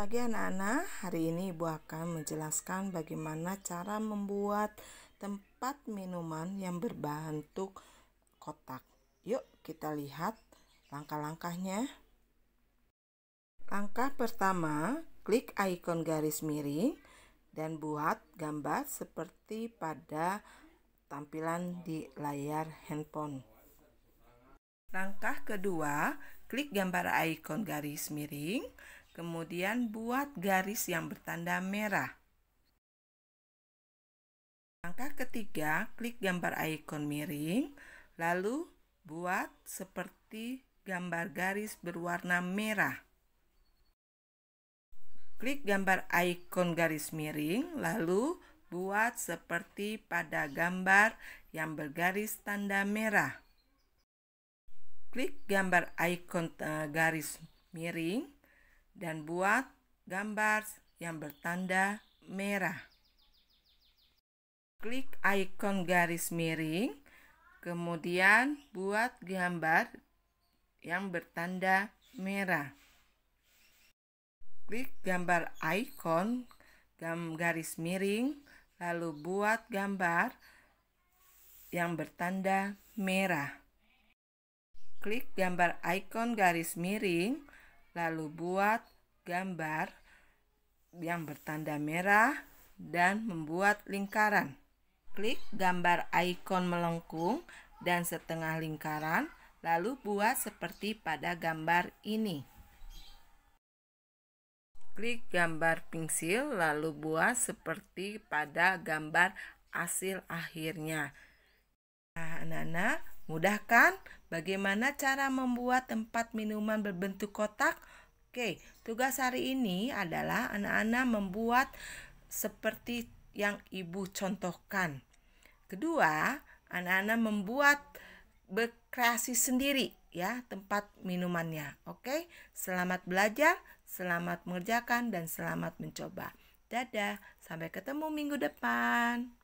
pagi anak-anak, hari ini Ibu akan menjelaskan bagaimana cara membuat tempat minuman yang berbentuk kotak. Yuk kita lihat langkah-langkahnya. Langkah pertama, klik ikon garis miring dan buat gambar seperti pada tampilan di layar handphone. Langkah kedua, klik gambar ikon garis miring Kemudian buat garis yang bertanda merah. Langkah ketiga, klik gambar ikon miring, lalu buat seperti gambar garis berwarna merah. Klik gambar ikon garis miring, lalu buat seperti pada gambar yang bergaris tanda merah. Klik gambar ikon eh, garis miring, dan buat gambar yang bertanda merah. Klik ikon garis miring, kemudian buat gambar yang bertanda merah. Klik gambar ikon garis miring, lalu buat gambar yang bertanda merah. Klik gambar ikon garis miring, Lalu buat gambar yang bertanda merah dan membuat lingkaran. Klik gambar ikon melengkung dan setengah lingkaran, lalu buat seperti pada gambar ini. Klik gambar pensil, lalu buat seperti pada gambar hasil akhirnya. Nah, anak-anak, Mudah kan? Bagaimana cara membuat tempat minuman berbentuk kotak? Oke, tugas hari ini adalah anak-anak membuat seperti yang ibu contohkan. Kedua, anak-anak membuat berkreasi sendiri ya tempat minumannya. Oke, selamat belajar, selamat mengerjakan dan selamat mencoba. Dadah, sampai ketemu minggu depan.